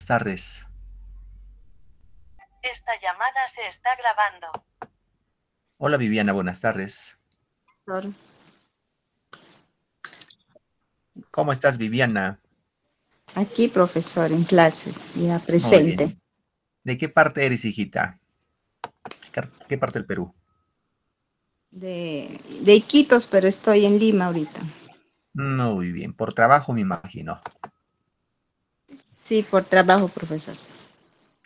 Buenas tardes. Esta llamada se está grabando. Hola Viviana, buenas tardes. ¿Cómo estás Viviana? Aquí, profesor, en clases, ya presente. ¿De qué parte eres, hijita? ¿Qué parte del Perú? De, de Iquitos, pero estoy en Lima ahorita. Muy bien, por trabajo me imagino. Sí, por trabajo, profesor.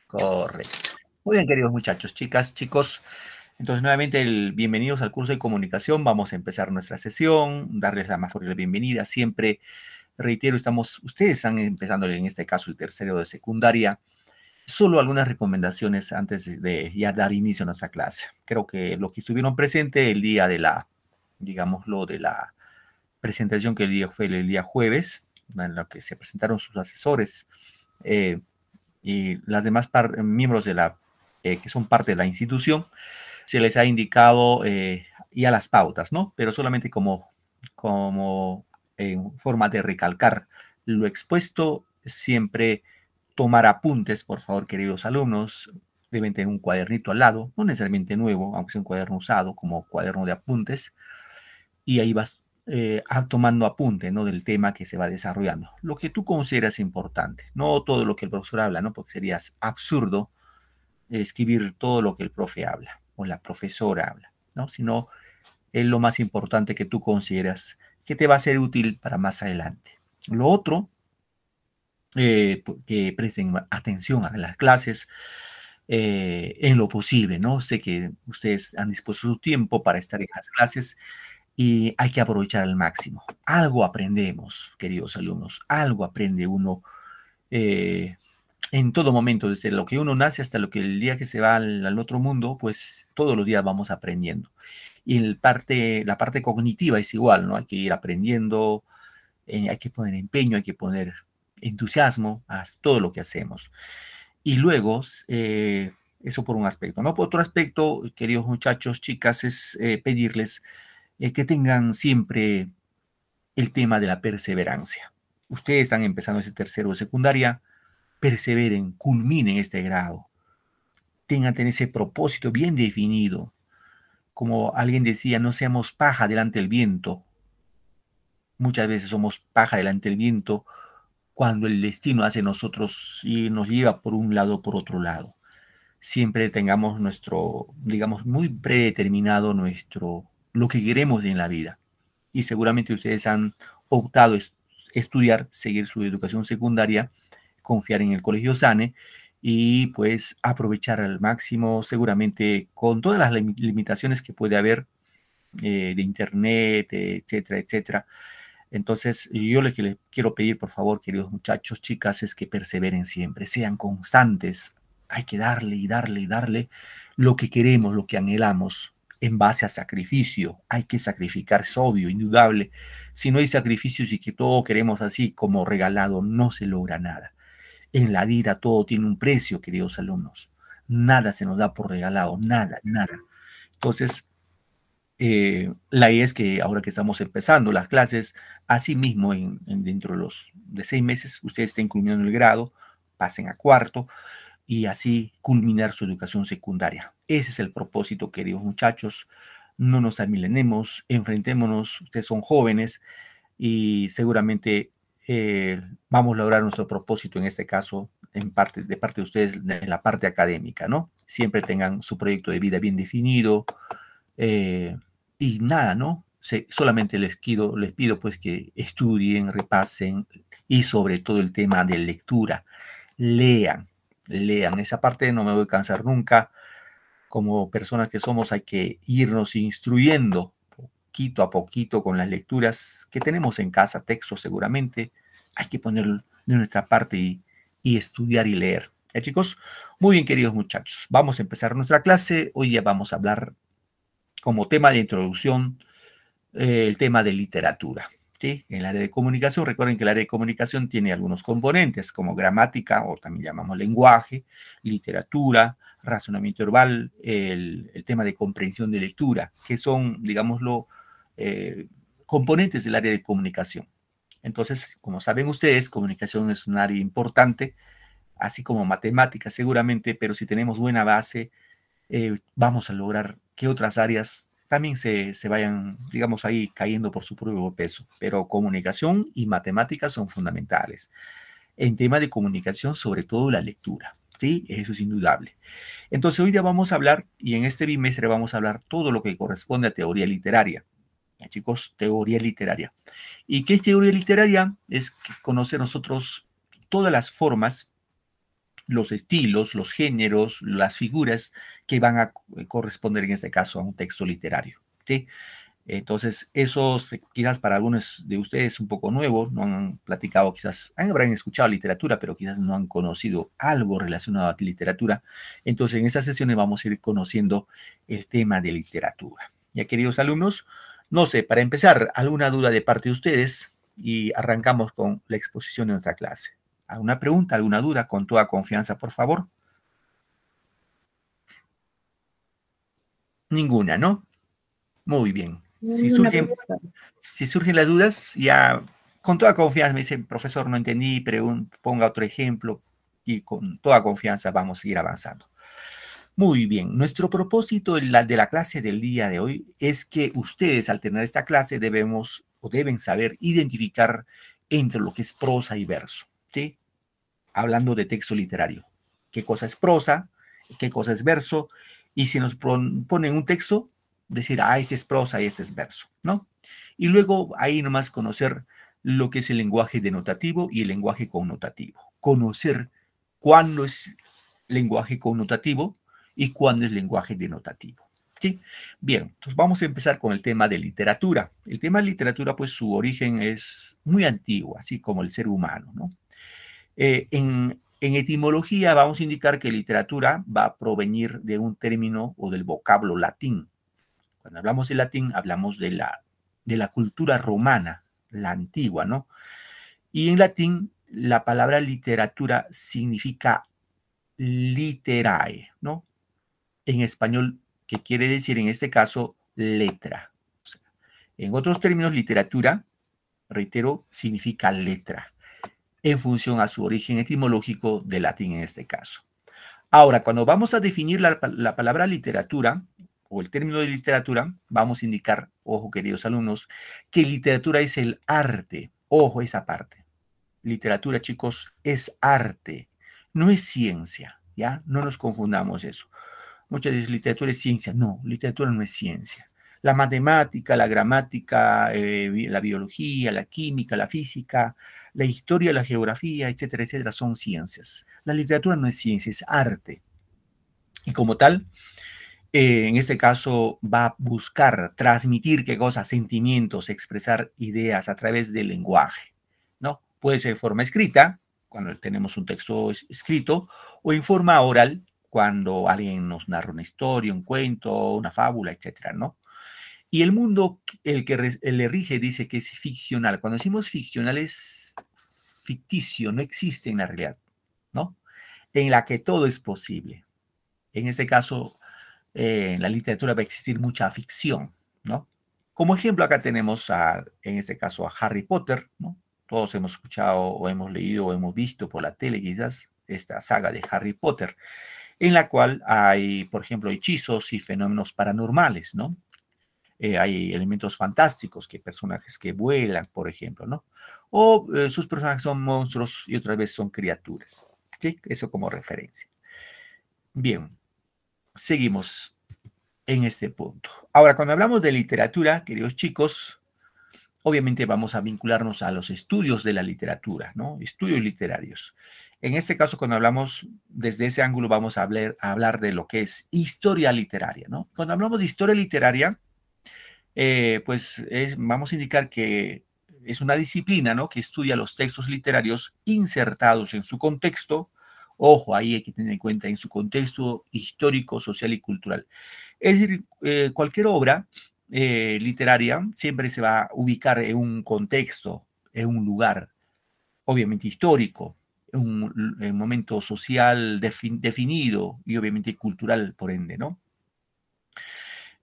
Correcto. Muy bien, queridos muchachos, chicas, chicos. Entonces, nuevamente, el, bienvenidos al curso de comunicación. Vamos a empezar nuestra sesión, darles la más cordial bienvenida. Siempre, reitero, estamos, ustedes están empezando en este caso el tercero de secundaria. Solo algunas recomendaciones antes de ya dar inicio a nuestra clase. Creo que los que estuvieron presentes el día de la, digámoslo, de la presentación que el día fue el día jueves, en la que se presentaron sus asesores, eh, y las demás miembros de la, eh, que son parte de la institución, se les ha indicado eh, ya las pautas, ¿no? Pero solamente como, como forma de recalcar lo expuesto, siempre tomar apuntes, por favor, queridos alumnos, deben tener un cuadernito al lado, no necesariamente nuevo, aunque sea un cuaderno usado como cuaderno de apuntes, y ahí vas eh, tomando apunte ¿no? del tema que se va desarrollando. Lo que tú consideras importante, no todo lo que el profesor habla, ¿no? porque sería absurdo escribir todo lo que el profe habla o la profesora habla, ¿no? sino es lo más importante que tú consideras que te va a ser útil para más adelante. Lo otro, eh, que presten atención a las clases eh, en lo posible, ¿no? Sé que ustedes han dispuesto su tiempo para estar en las clases y hay que aprovechar al máximo. Algo aprendemos, queridos alumnos, algo aprende uno eh, en todo momento, desde lo que uno nace hasta lo que el día que se va al, otro mundo, pues todos los días vamos aprendiendo. Y parte, la parte cognitiva es igual, ¿no? Hay que ir aprendiendo, eh, hay que poner empeño, hay que poner entusiasmo a todo lo que hacemos. Y luego, eh, eso por un aspecto, ¿no? Por otro aspecto, queridos muchachos, chicas, es pedirles es eh, que tengan siempre el tema de la perseverancia. Ustedes están empezando ese tercero o secundaria, perseveren, culminen este grado, tengan ese propósito bien definido. Como alguien decía, no seamos paja delante del viento. Muchas veces somos paja delante del viento cuando el destino hace nosotros y nos lleva por un lado por otro lado. Siempre tengamos nuestro, digamos, muy predeterminado nuestro lo que queremos en la vida. Y seguramente ustedes han optado estudiar, seguir su educación secundaria, confiar en el Colegio Sane y pues aprovechar al máximo, seguramente con todas las limitaciones que puede haber eh, de internet, etcétera, etcétera. Entonces, yo les, les quiero pedir, por favor, queridos muchachos, chicas, es que perseveren siempre, sean constantes. Hay que darle y darle y darle lo que queremos, lo que anhelamos en base a sacrificio. Hay que sacrificar, es obvio, indudable. Si no hay sacrificios y que todo queremos así como regalado, no se logra nada. En la vida todo tiene un precio, queridos alumnos. Nada se nos da por regalado, nada, nada. Entonces, eh, la idea es que ahora que estamos empezando las clases, así mismo en, dentro de los de seis meses, ustedes estén culminando el grado, pasen a cuarto y así culminar su educación secundaria. Ese es el propósito, queridos muchachos. No nos amilenemos, enfrentémonos, ustedes son jóvenes y seguramente eh, vamos a lograr nuestro propósito en este caso, en parte, de parte de ustedes, en la parte académica, ¿no? Siempre tengan su proyecto de vida bien definido eh, y nada, ¿no? solamente les pido, les pido pues que estudien, repasen y sobre todo el tema de lectura. Lean, lean esa parte, no me voy a cansar nunca. Como personas que somos hay que irnos instruyendo poquito a poquito con las lecturas que tenemos en casa, textos seguramente. Hay que poner de nuestra parte y, estudiar y leer. ¿Eh, chicos? Muy bien, queridos muchachos. Vamos a empezar nuestra clase. Hoy ya vamos a hablar como tema de introducción eh, el tema de literatura en el área de comunicación, recuerden que el área de comunicación tiene algunos componentes como gramática o también llamamos lenguaje, literatura, razonamiento verbal, el, tema de comprensión de lectura, que son, digámoslo, eh, componentes del área de comunicación. Entonces, como saben ustedes, comunicación es un área importante, así como matemáticas seguramente, pero si tenemos buena base, eh, vamos a lograr que otras áreas también se, se, vayan, digamos, ahí cayendo por su propio peso. Pero comunicación y matemáticas son fundamentales. En tema de comunicación, sobre todo la lectura. ¿sí? Eso es indudable. Entonces, hoy día vamos a hablar, y en este bimestre vamos a hablar todo lo que corresponde a teoría literaria. chicos, teoría literaria. ¿Y qué es teoría literaria? Es conocer nosotros todas las formas los estilos, los géneros, las figuras que van a corresponder en este caso a un texto literario. Entonces, eso quizás para algunos de ustedes un poco nuevo, no han platicado, quizás habrán escuchado literatura, pero quizás no han conocido algo relacionado a literatura. Entonces, en estas sesiones vamos a ir conociendo el tema de literatura. Ya, queridos alumnos, no sé, para empezar, ¿alguna duda de parte de ustedes? Y arrancamos con la exposición de nuestra clase alguna pregunta, alguna duda, con toda confianza, por favor. Ninguna, ¿no? Muy bien. Si surgen, las dudas, ya con toda confianza me dice profesor, no entendí, ponga otro ejemplo y con toda confianza vamos a seguir avanzando. Muy bien, nuestro propósito de la clase del día de hoy es que ustedes al tener esta clase debemos o deben saber identificar entre lo que es prosa y verso. ¿sí? hablando de texto literario. ¿Qué cosa es prosa? ¿Qué cosa es verso? Y si nos ponen un texto, decir, ah, este es prosa y este es verso, ¿no? Y luego ahí nomás conocer lo que es el lenguaje denotativo y el lenguaje connotativo. Conocer cuándo es lenguaje connotativo y cuándo es lenguaje denotativo. ¿Sí? Bien, entonces vamos a empezar con el tema de literatura. El tema de literatura, pues su origen es muy antiguo, así como el ser humano, ¿no? Eh, en, etimología vamos a indicar que literatura va a provenir de un término o del vocablo latín. Cuando hablamos de latín, hablamos de la, de la cultura romana, la antigua, ¿no? Y en latín, la palabra literatura significa literae, ¿no? En español, que quiere decir en este caso letra. en otros términos, literatura, reitero, significa letra en función a su origen etimológico de latín en este caso. Ahora, cuando vamos a definir la, la palabra literatura o el término de literatura, vamos a indicar, ojo queridos alumnos, que literatura es el arte. Ojo esa parte. Literatura, chicos, es arte, no es ciencia, ¿ya? No nos confundamos eso. Muchas veces literatura es ciencia. No, literatura no es ciencia la matemática, la gramática, eh, la biología, la química, la física, la historia, la geografía, etcétera, etcétera, son ciencias. La literatura no es ciencia, es arte. Y como tal, eh, en este caso va a buscar transmitir qué cosas, sentimientos, expresar ideas a través del lenguaje, ¿no? Puede ser de forma escrita, cuando tenemos un texto escrito, o en forma oral, cuando alguien nos narra una historia, un cuento, una fábula, etcétera, ¿no? Y el mundo, el que le rige, dice que es ficcional. Cuando decimos ficcional es ficticio, no existe en la realidad, ¿no? En la que todo es posible. En ese caso, eh, en la literatura va a existir mucha ficción, ¿no? Como ejemplo, acá tenemos, a, en este caso, a Harry Potter, ¿no? Todos hemos escuchado o hemos leído o hemos visto por la tele quizás esta saga de Harry Potter, en la cual hay, por ejemplo, hechizos y fenómenos paranormales, ¿no? Eh, hay elementos fantásticos, que personajes que vuelan, por ejemplo, ¿no? O eh, sus personajes son monstruos y otras veces son criaturas. ¿sí? Eso como referencia. Bien, seguimos en este punto. Ahora, cuando hablamos de literatura, queridos chicos, obviamente vamos a vincularnos a los estudios de la literatura, ¿no? Estudios literarios. En este caso, cuando hablamos desde ese ángulo, vamos a hablar de lo que es historia literaria, ¿no? Cuando hablamos de historia literaria, eh, pues vamos a indicar que es una disciplina ¿no? que estudia los textos literarios insertados en su contexto. Ojo, ahí hay que tener en cuenta en su contexto histórico, social y cultural. Es decir, eh, cualquier obra eh, literaria siempre se va a ubicar en un contexto, en un lugar, obviamente histórico, en un, momento social definido y obviamente cultural, por ende, ¿no?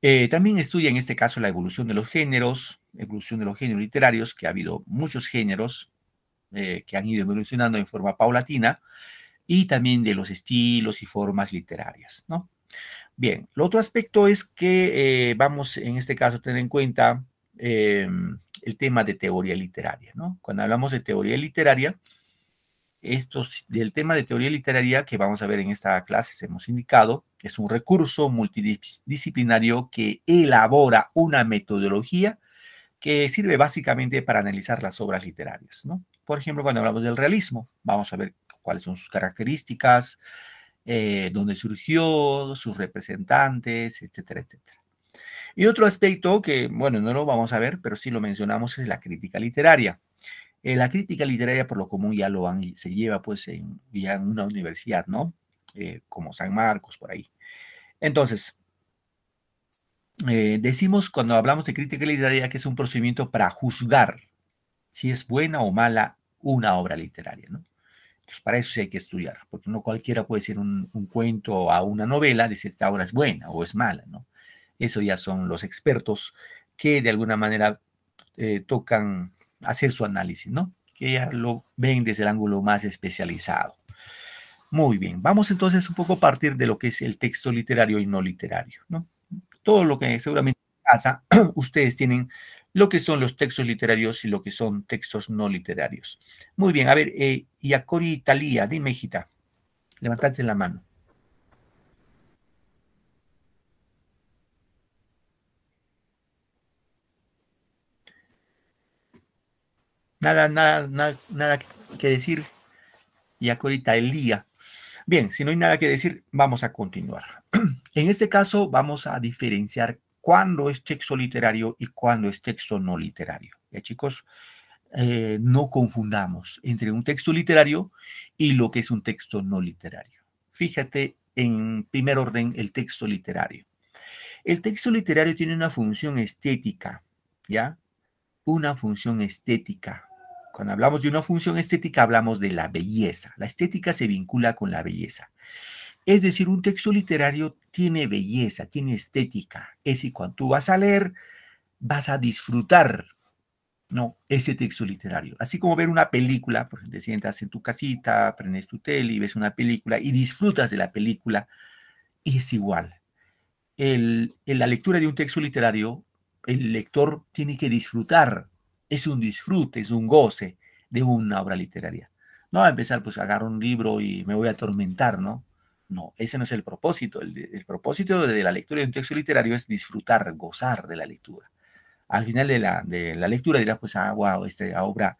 Eh, también estudia en este caso la evolución de los géneros, evolución de los géneros literarios, que ha habido muchos géneros eh, que han ido evolucionando en forma paulatina, y también de los estilos y formas literarias, ¿no? Bien, el otro aspecto es que eh, vamos en este caso a tener en cuenta em, el tema de teoría literaria, ¿no? Cuando hablamos de teoría literaria, estos, del tema de teoría literaria que vamos a ver en esta clase, se hemos indicado, es un recurso multidisciplinario que elabora una metodología que sirve básicamente para analizar las obras literarias. ¿no? Por ejemplo, cuando hablamos del realismo, vamos a ver cuáles son sus características, eh, dónde surgió, sus representantes, etcétera, etcétera. Y otro aspecto que, bueno, no lo vamos a ver, pero sí lo mencionamos, es la crítica literaria. Eh, la crítica literaria por lo común ya lo van, se lleva pues en, en una universidad, ¿no? Eh, como San Marcos, por ahí. Entonces, eh, decimos cuando hablamos de crítica literaria que es un procedimiento para juzgar si es buena o mala una obra literaria, ¿no? Entonces, para eso sí hay que estudiar, porque no cualquiera puede decir un, cuento a una novela, decir esta obra es buena o es mala, ¿no? Eso ya son los expertos que de alguna manera tocan hacer su análisis, ¿no? Que ya lo ven desde el ángulo más especializado. Muy bien, vamos entonces un poco a partir de lo que es el texto literario y no literario, ¿no? Todo lo que seguramente pasa, ustedes tienen lo que son los textos literarios y lo que son textos no literarios. Muy bien, a ver, eh, Iacori Italia dime, hijita, levantadse la mano. Nada, nada, nada, nada que decir. Y ahorita día. Bien, si no hay nada que decir, vamos a continuar. En este caso, vamos a diferenciar cuándo es texto literario y cuándo es texto no literario. ¿Ya, chicos? Eh, no confundamos entre un texto literario y lo que es un texto no literario. Fíjate en primer orden el texto literario. El texto literario tiene una función estética, ¿ya? Una función estética. Cuando hablamos de una función estética, hablamos de la belleza. La estética se vincula con la belleza. Es decir, un texto literario tiene belleza, tiene estética. Es y cuando tú vas a leer, vas a disfrutar no ese texto literario. Así como ver una película, por ejemplo, te sientas en tu casita, prendes tu tele y ves una película y disfrutas de la película, y es igual. en la lectura de un texto literario, el lector tiene que disfrutar es un disfrute, es un goce de una obra literaria. No a empezar, pues agarro un libro y me voy a atormentar, ¿no? No, ese no es el propósito. El, propósito de la lectura de un texto literario es disfrutar, gozar de la lectura. Al final de la, de la lectura dirás, pues, ah, wow, esta obra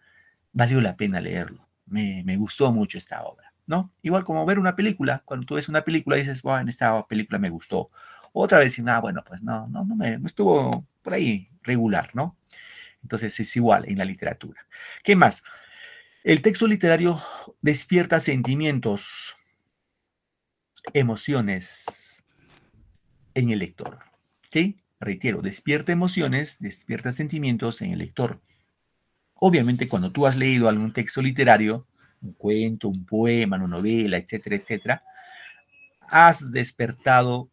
valió la pena leerlo. Me, gustó mucho esta obra, ¿no? Igual como ver una película. Cuando tú ves una película dices, wow, en esta película me gustó. Otra vez, ah, bueno, pues no, no, no me, estuvo por ahí regular, ¿no? Entonces es igual en la literatura. ¿Qué más? El texto literario despierta sentimientos, emociones en el lector. ¿Sí? Reitero, despierta emociones, despierta sentimientos en el lector. Obviamente cuando tú has leído algún texto literario, un cuento, un poema, una novela, etcétera, etcétera, has despertado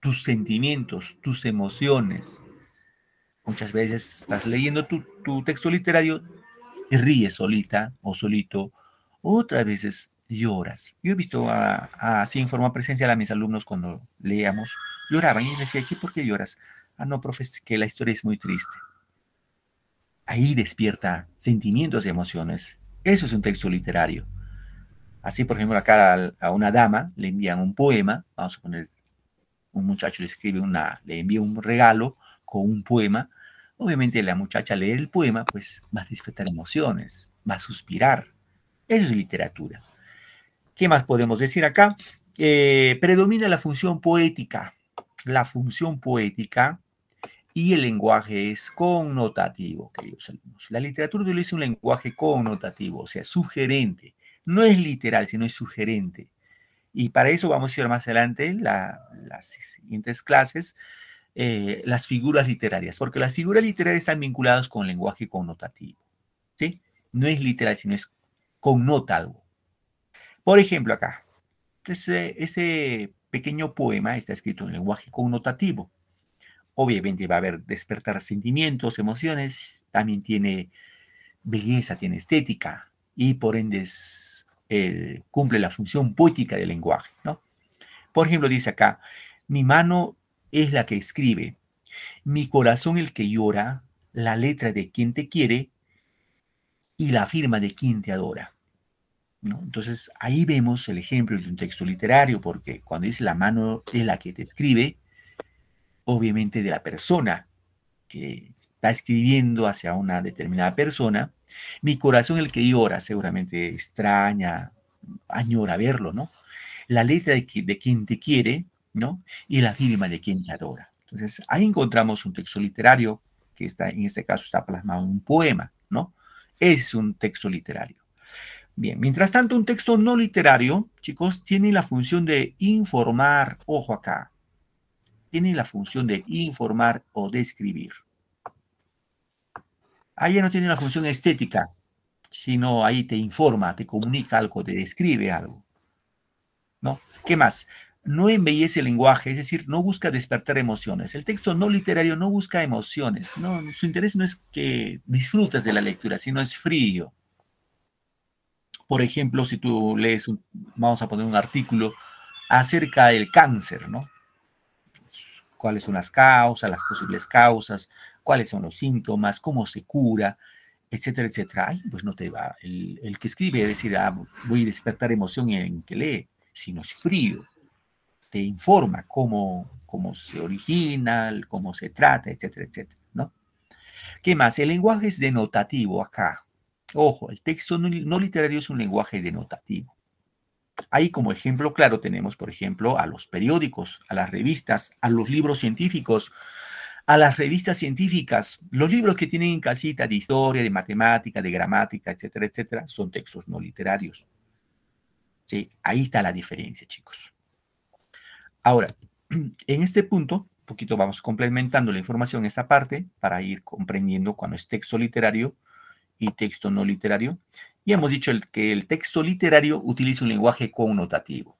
tus sentimientos, tus emociones, Muchas veces estás leyendo tu, tu texto literario y ríes solita o solito. Otras veces lloras. Yo he visto así en forma presencial a mis alumnos cuando leíamos, lloraban y les decía, ¿qué por qué lloras? Ah, no, profe, que la historia es muy triste. Ahí despierta sentimientos y emociones. Eso es un texto literario. Así, por ejemplo, acá a, a una dama le envían un poema, vamos a poner, un muchacho le escribe una, le envía un regalo con un poema, Obviamente la muchacha lee el poema, pues va a emociones, va a suspirar. Eso es literatura. ¿Qué más podemos decir acá? Eh, predomina la función poética, la función poética y el lenguaje es connotativo, queridos alumnos. La literatura utiliza un lenguaje connotativo, o sea, sugerente. No es literal, sino es sugerente. Y para eso vamos a ir más adelante, en las siguientes clases, eh, las figuras literarias, porque las figuras literarias están vinculadas con lenguaje connotativo. ¿sí? No es literal, sino es connota algo. Por ejemplo, acá, ese, pequeño poema está escrito en lenguaje connotativo. Obviamente va a haber despertar sentimientos, emociones, también tiene belleza, tiene estética y por ende cumple la función poética del lenguaje. ¿no? Por ejemplo, dice acá, mi mano es la que escribe. Mi corazón el que llora, la letra de quien te quiere y la firma de quien te adora. Entonces ahí vemos el ejemplo de un texto literario, porque cuando dice la mano es la que te escribe, obviamente de la persona que está escribiendo hacia una determinada persona, mi corazón el que llora seguramente extraña, añora verlo, ¿no? La letra de, de quien te quiere ¿no? Y la firma de quien adora. Entonces, ahí encontramos un texto literario que está, en este caso está plasmado en un poema, ¿no? Es un texto literario. Bien, mientras tanto, un texto no literario, chicos, tiene la función de informar, ojo acá, tiene la función de informar o describir. Ahí ya no tiene la función estética, sino ahí te informa, te comunica algo, te describe algo. ¿No? ¿Qué más? no embellece el lenguaje, es decir, no busca despertar emociones. El texto no literario no busca emociones, su interés no es que disfrutas de la lectura, sino es frío. Por ejemplo, si tú lees, un, vamos a poner un artículo acerca del cáncer, ¿no? ¿Cuáles son las causas, las posibles causas, cuáles son los síntomas, cómo se cura, etcétera, etcétera? Ay, pues no te va. El, que escribe decir, ah, voy a despertar emoción en que lee, sino es frío te informa cómo, cómo se origina, cómo se trata, etcétera, etcétera. ¿no? ¿Qué más? El lenguaje es denotativo acá. Ojo, el texto no, literario es un lenguaje denotativo. Ahí como ejemplo claro tenemos, por ejemplo, a los periódicos, a las revistas, a los libros científicos, a las revistas científicas. Los libros que tienen en casita de historia, de matemática, de gramática, etcétera, etcétera, son textos no literarios. Sí, ahí está la diferencia, chicos. Ahora, en este punto, un poquito vamos complementando la información en esta parte para ir comprendiendo cuando es texto literario y texto no literario. Y hemos dicho el, que el texto literario utiliza un lenguaje connotativo.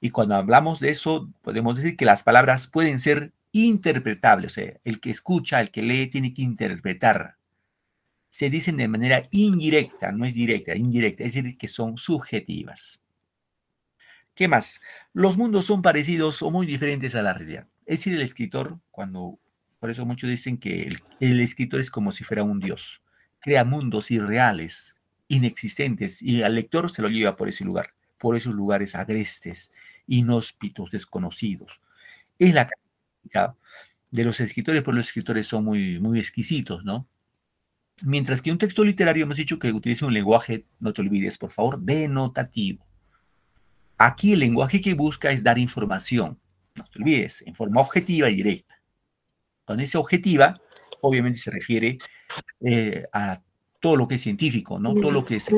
Y cuando hablamos de eso, podemos decir que las palabras pueden ser interpretables. O sea, el que escucha, el que lee, tiene que interpretar. Se dicen de manera indirecta, no es directa, indirecta, es decir, que son subjetivas. ¿Qué más? Los mundos son parecidos o muy diferentes a la realidad. Es decir, el escritor, cuando, por eso muchos dicen que el, escritor es como si fuera un dios, crea mundos irreales, inexistentes, y al lector se lo lleva por ese lugar, por esos lugares agrestes, inhóspitos, desconocidos. Es la característica de los escritores, porque los escritores son muy, muy exquisitos, ¿no? Mientras que un texto literario hemos dicho que utilice un lenguaje, no te olvides, por favor, denotativo Aquí el lenguaje que busca es dar información, no te olvides, en forma objetiva y directa. Con esa objetiva, obviamente se refiere eh, a todo lo que es científico, ¿no? Todo lo que es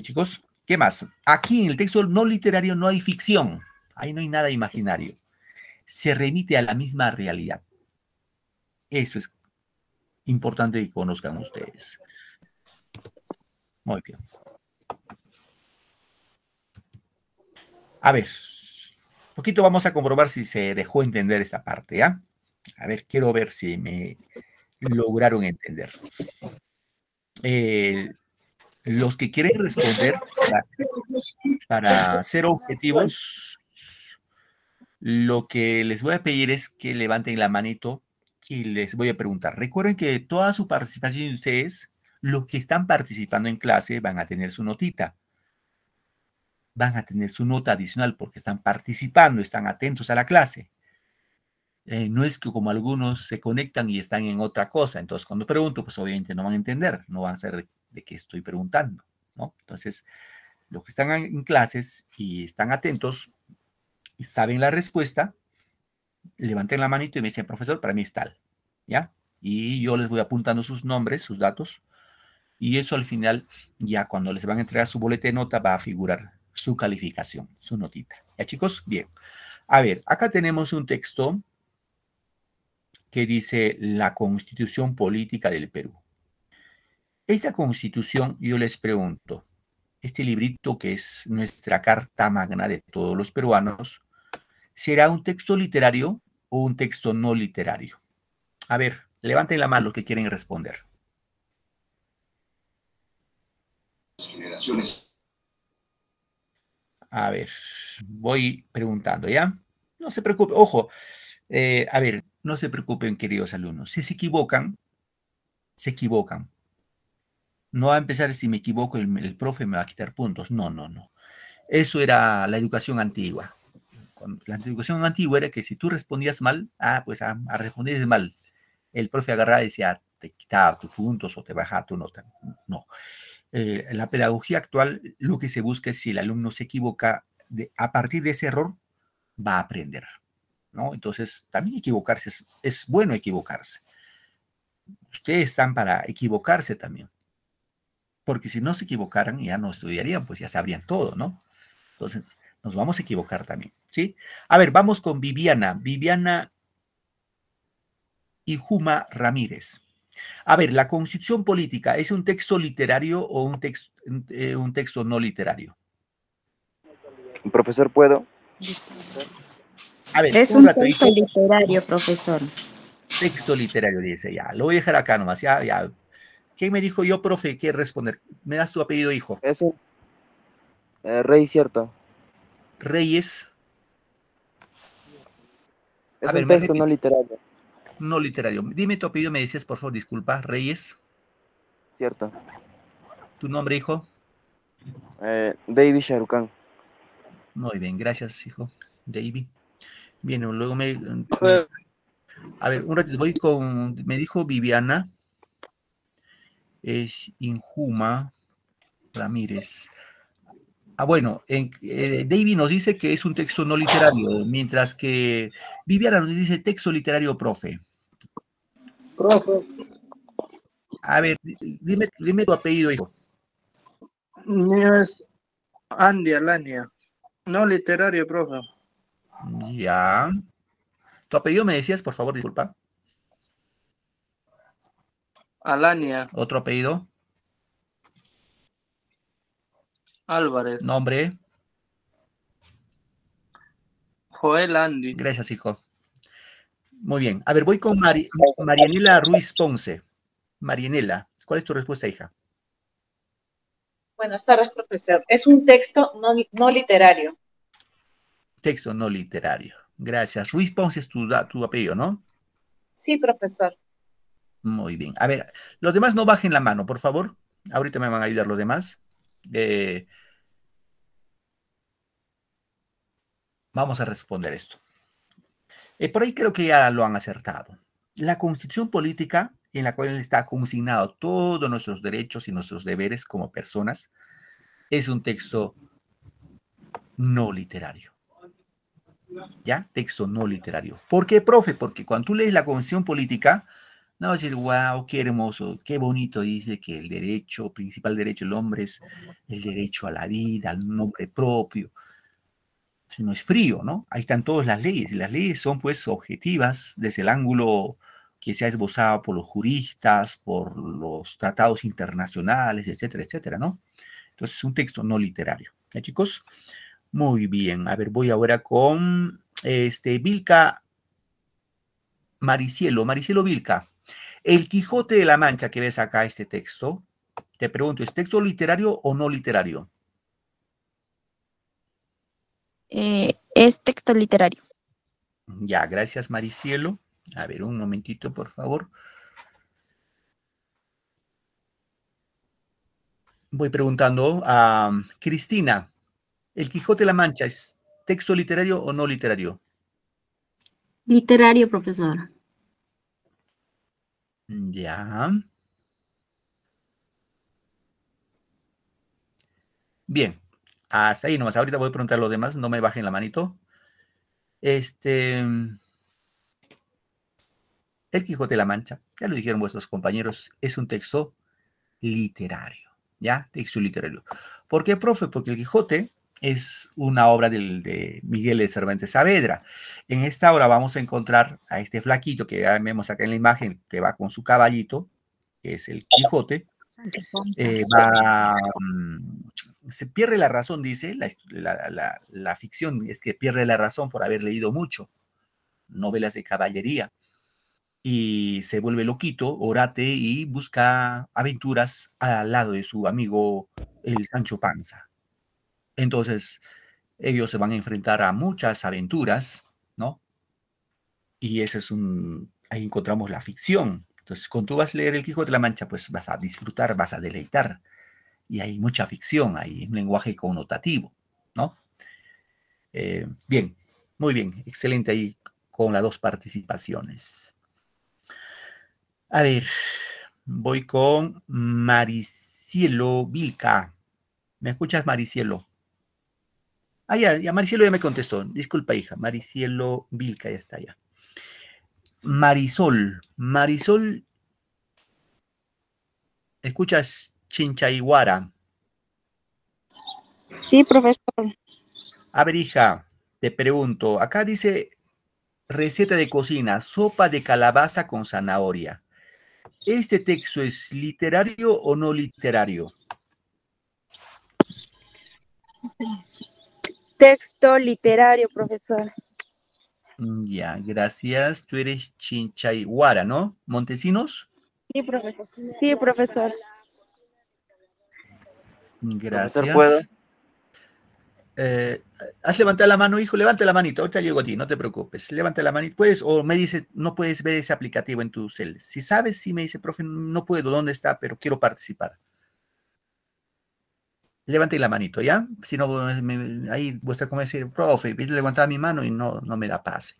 chicos? ¿Qué más? Aquí en el texto no literario no hay ficción, ahí no hay nada imaginario. Se remite a la misma realidad. Eso es importante que conozcan ustedes. Muy bien. A ver, un poquito vamos a comprobar si se dejó entender esta parte, ¿ya? ¿ah? A ver, quiero ver si me lograron entender. Eh, los que quieren responder para, ser objetivos, lo que les voy a pedir es que levanten la manito y les voy a preguntar. Recuerden que toda su participación ustedes, los que están participando en clase van a tener su notita van a tener su nota adicional porque están participando, están atentos a la clase. Eh, no es que como algunos se conectan y están en otra cosa, entonces cuando pregunto, pues obviamente no van a entender, no van a saber de qué estoy preguntando, ¿no? Entonces, los que están en clases y están atentos y saben la respuesta, levanten la manito y me dicen, profesor, para mí es tal, ¿ya? Y yo les voy apuntando sus nombres, sus datos, y eso al final, ya cuando les van a entregar su boleta de nota, va a figurar su calificación, su notita. ¿Ya chicos? Bien. A ver, acá tenemos un texto que dice la constitución política del Perú. Esta constitución, yo les pregunto, este librito que es nuestra carta magna de todos los peruanos, ¿será un texto literario o un texto no literario? A ver, levanten la mano los que quieren responder. Generaciones a ver, voy preguntando, ¿ya? No se preocupen, ojo, eh, a ver, no se preocupen, queridos alumnos. Si se equivocan, se equivocan. No va a empezar si me equivoco, el, profe me va a quitar puntos. No, no, no. Eso era la educación antigua. la educación antigua era que si tú respondías mal, ah, pues a, ah, a ah, mal. El profe agarraba y decía, ah, te quitaba tus puntos o te bajaba tu nota. No. Eh, la pedagogía actual lo que se busca es si el alumno se equivoca, de, a partir de ese error va a aprender. ¿no? Entonces, también equivocarse, es, bueno equivocarse. Ustedes están para equivocarse también. Porque si no se equivocaran, ya no estudiarían, pues ya sabrían todo, ¿no? Entonces, nos vamos a equivocar también, ¿sí? A ver, vamos con Viviana. Viviana y Juma Ramírez. A ver, la constitución política, ¿es un texto literario o un, texto eh, un texto no literario? Profesor, ¿puedo? es un, texto literario, profesor. Texto literario, dice, ya, lo voy a dejar acá nomás, ya, ¿Quién me dijo yo, profe? ¿Qué responder? ¿Me das tu apellido, hijo? Es eh, rey, cierto. Reyes. Es un texto no literario no literario. Dime tu apellido, me dices, por favor, disculpa, Reyes. Cierto. ¿Tu nombre, hijo? Eh, David Sharukan. Muy bien, gracias, hijo. David. Bien, luego me, A ver, un ratito, voy con... Me dijo Viviana. Es Injuma Ramírez. Ah, bueno, eh, David nos dice que es un texto no literario, mientras que Viviana nos dice texto literario, profe. A ver, dime, dime tu apellido, hijo. Mío es Andy Alania. No literario, profe. Ya. ¿Tu apellido me decías, por favor, disculpa? Alania. ¿Otro apellido? Álvarez. ¿Nombre? Joel Andy. Gracias, hijo. Muy bien. A ver, voy con Marianela Ruiz Ponce. Marianela, ¿cuál es tu respuesta, hija? Buenas tardes, profesor. Es un texto no, literario. Texto no literario. Gracias. Ruiz Ponce es tu, tu apellido, ¿no? Sí, profesor. Muy bien. A ver, los demás no bajen la mano, por favor. Ahorita me van a ayudar los demás. Eh, vamos a responder esto. Eh, por ahí creo que ya lo han acertado. La constitución política en la cual está consignado todos nuestros derechos y nuestros deberes como personas es un texto no literario. ¿Ya? Texto no literario. ¿Por qué, profe? Porque cuando tú lees la constitución política, no vas a decir, wow, qué hermoso, qué bonito dice que el derecho, principal derecho del hombre es el derecho a la vida, al nombre propio, no es frío, ¿no? Ahí están todas las leyes, y las leyes son pues objetivas desde el ángulo que se ha esbozado por los juristas, por los tratados internacionales, etcétera, etcétera, ¿no? Entonces es un texto no literario. ¿Ya chicos? Muy bien. A ver, voy ahora con este Vilca Maricielo, Maricielo Vilca. El Quijote de la Mancha que ves acá, este texto, te pregunto, ¿es texto literario o no literario? Eh, es texto literario. Ya, gracias Maricielo. A ver, un momentito, por favor. Voy preguntando a um, Cristina, ¿El Quijote de la Mancha es texto literario o no literario? Literario, profesor. Ya. Bien. Hasta ahí nomás. Ahorita voy a preguntar a los demás, no me bajen la manito. Este. Mm, el Quijote de la Mancha, ya lo dijeron vuestros compañeros, es un texto literario, ¿ya? Texto literario. ¿Por qué, profe? Porque el Quijote es una obra de Miguel de Cervantes Saavedra. En esta obra vamos a encontrar a este flaquito que ya vemos acá en la imagen, que va con su caballito, que es el Quijote. Eh, va, mm, se pierde la razón, dice, la, ficción es que pierde la razón por haber leído mucho, novelas de caballería, y se vuelve loquito, orate y busca aventuras al lado de su amigo el Sancho Panza. Entonces, ellos se van a enfrentar a muchas aventuras, ¿no? Y ese es un, ahí encontramos la ficción. Entonces, cuando tú vas a leer El Quijote de la Mancha, pues vas a disfrutar, vas a deleitar y hay mucha ficción ahí, un lenguaje connotativo, ¿no? Eh, bien, muy bien, excelente ahí con las dos participaciones. A ver, voy con Maricielo Vilca. ¿Me escuchas, Maricielo? Ah, ya, ya, Maricielo ya me contestó. Disculpa, hija. Maricielo Vilca, ya está, ya. Marisol. Marisol. ¿Escuchas, Chinchaiguara. Sí, profesor. A ver, hija, te pregunto, acá dice receta de cocina, sopa de calabaza con zanahoria. ¿Este texto es literario o no literario? Texto literario, profesor. Mm, ya, gracias. Tú eres Chinchaiguara, ¿no? ¿Montesinos? Sí, profesor. Sí, profesor. Gracias. Eh, has levantado la mano, hijo, levante la manito, ahorita llego a ti, no te preocupes, levante la manito, puedes, o me dice, no puedes ver ese aplicativo en tu cel. Si sabes, si sí me dice, profe, no puedo, ¿dónde está? Pero quiero participar. Levante la manito, ¿ya? Si no, ahí vuestra como decir, profe, levantaba mi mano y no, no me da pase.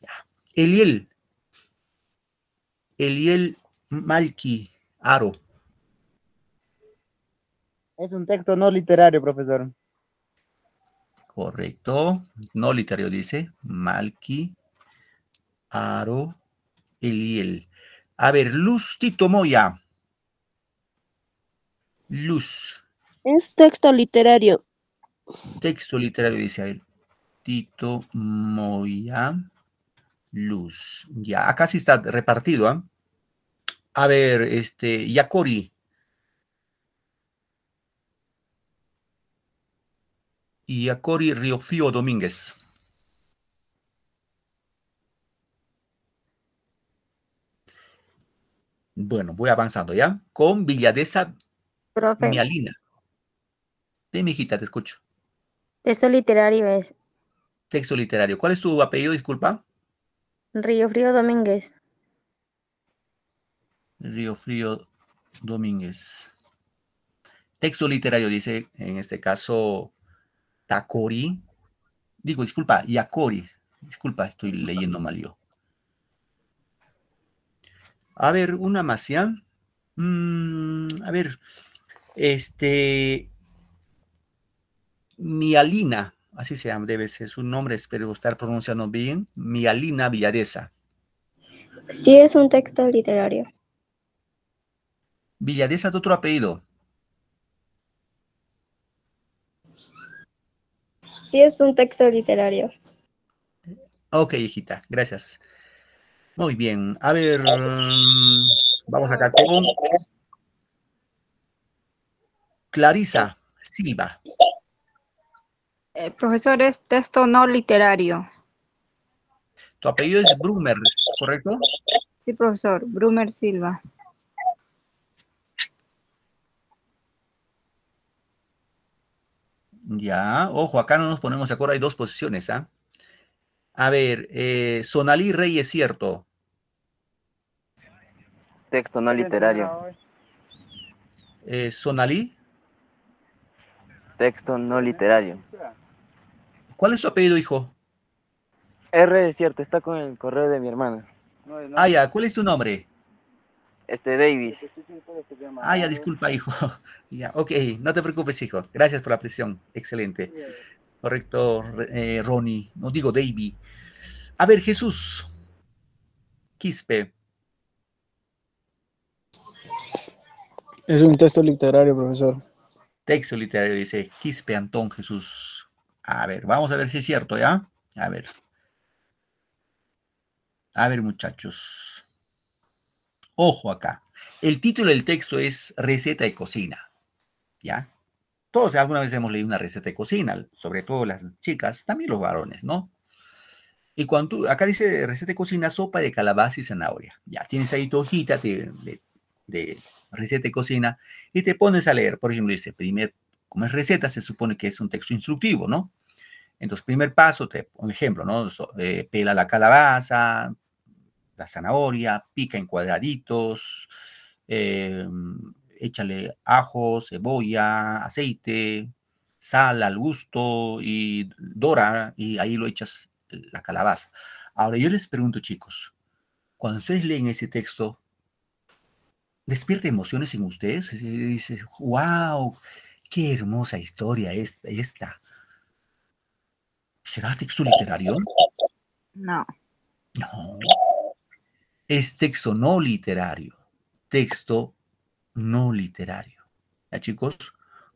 Ya. Eliel. Eliel Malki Aro. Es un texto no literario, profesor. Correcto. No literario dice Malki, Aro, Eliel. A ver, Luz Tito Moya. Luz. Es texto literario. Texto literario, dice él. Tito Moya. Luz. Ya, acá sí está repartido, ¿ah? A ver, este, Yacori. y a Cori Riofío Domínguez. Bueno, voy avanzando ya. Con Villadesa Profe. Mialina. Sí, hijita, te escucho. Texto literario es. Texto literario. ¿Cuál es tu apellido, disculpa? Río Frío Domínguez. Río Frío Domínguez. Texto literario dice, en este caso, Takori, digo, disculpa, Yakori, disculpa, estoy leyendo mal yo. A ver, una más, ¿ya? Mm, a ver, este, Mialina, así se llama, debe ser su nombre, espero estar pronunciando bien, Mialina Villadesa. Sí, es un texto literario. Villadesa de otro apellido. Sí, es un texto literario. Ok, hijita, gracias. Muy bien, a ver, vamos acá con Clarisa Silva. Eh, profesor, es texto no literario. Tu apellido es Brumer, ¿correcto? Sí, profesor, Brumer Silva. Ya, ojo, acá no nos ponemos de acuerdo, hay dos posiciones, ¿ah? A ver, eh, Sonalí Rey es cierto. Texto no literario. Eh, Sonalí. Texto no literario. ¿Cuál es su apellido, hijo? R es cierto, está con el correo de mi hermana. Ah, ya, ¿cuál es tu nombre? este Davis. Ah, ya, disculpa, hijo. ya, ok, no te preocupes, hijo. Gracias por la presión. Excelente. Correcto, eh, Ronnie. No digo Davy. A ver, Jesús. Quispe. Es un texto literario, profesor. Texto literario, dice Quispe Antón Jesús. A ver, vamos a ver si es cierto, ¿ya? A ver. A ver, muchachos. Ojo acá. El título del texto es Receta de cocina. ¿Ya? Todos alguna vez hemos leído una receta de cocina, sobre todo las chicas, también los varones, ¿no? Y cuando tú, acá dice receta de cocina, sopa de calabaza y zanahoria. Ya tienes ahí tu hojita de, receta de cocina y te pones a leer. Por ejemplo, dice, primer, como es receta, se supone que es un texto instructivo, ¿no? Entonces, primer paso, te, un ejemplo, ¿no? Eh, pela la calabaza, la zanahoria, pica en cuadraditos, eh, échale ajo, cebolla, aceite, sal al gusto y dora y ahí lo echas la calabaza. Ahora yo les pregunto chicos, cuando ustedes leen ese texto, ¿despierta emociones en ustedes? Dice, wow, qué hermosa historia esta. ¿Será texto literario? No. No es texto no literario. Texto no literario. ¿Ya chicos?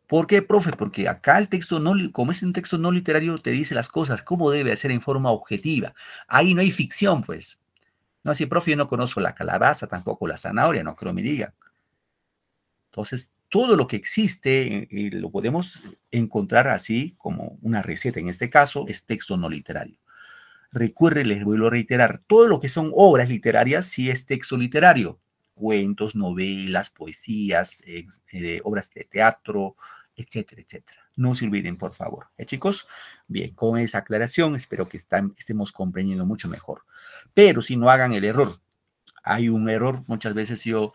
¿Por qué, profe? Porque acá el texto no, como es un texto no literario, te dice las cosas, cómo debe hacer en forma objetiva. Ahí no hay ficción, pues. No, así, profe, yo no conozco la calabaza, tampoco la zanahoria, no creo me diga. Entonces, todo lo que existe eh, eh, lo podemos encontrar así como una receta, en este caso, es texto no literario. Recuerde, les vuelvo a reiterar, todo lo que son obras literarias si es texto literario. Cuentos, novelas, poesías, eh, obras de teatro, etcétera, etcétera. No se olviden, por favor. ¿Eh, chicos? Bien, con esa aclaración espero que estemos comprendiendo mucho mejor. Pero si no hagan el error, hay un error, muchas veces yo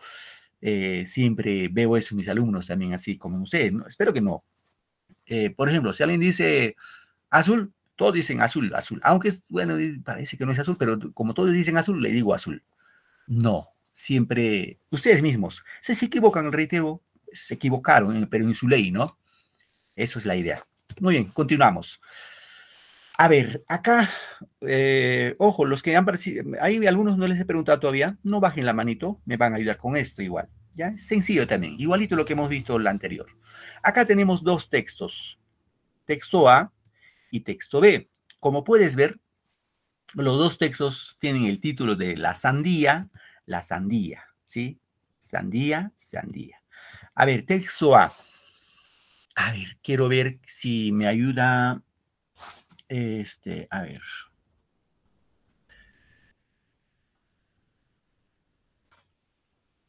eh, siempre veo eso en mis alumnos también, así como ustedes, ¿no? espero que no. Eh, por ejemplo, si alguien dice azul, todos dicen azul, azul. Aunque, bueno, parece que no es azul, pero como todos dicen azul, le digo azul. No, siempre ustedes mismos. Se, se equivocan, reitero, se equivocaron, eh, pero en su ley, ¿no? Eso es la idea. Muy bien, continuamos. A ver, acá, eh, ojo, los que han hay algunos no les he preguntado todavía, no bajen la manito, me van a ayudar con esto igual. ¿Ya? sencillo también, igualito lo que hemos visto la anterior. Acá tenemos dos textos. Texto A y texto B. Como puedes ver, los dos textos tienen el título de La sandía, la sandía, ¿sí? Sandía, sandía. A ver, texto A. A ver, quiero ver si me ayuda. Este, a ver.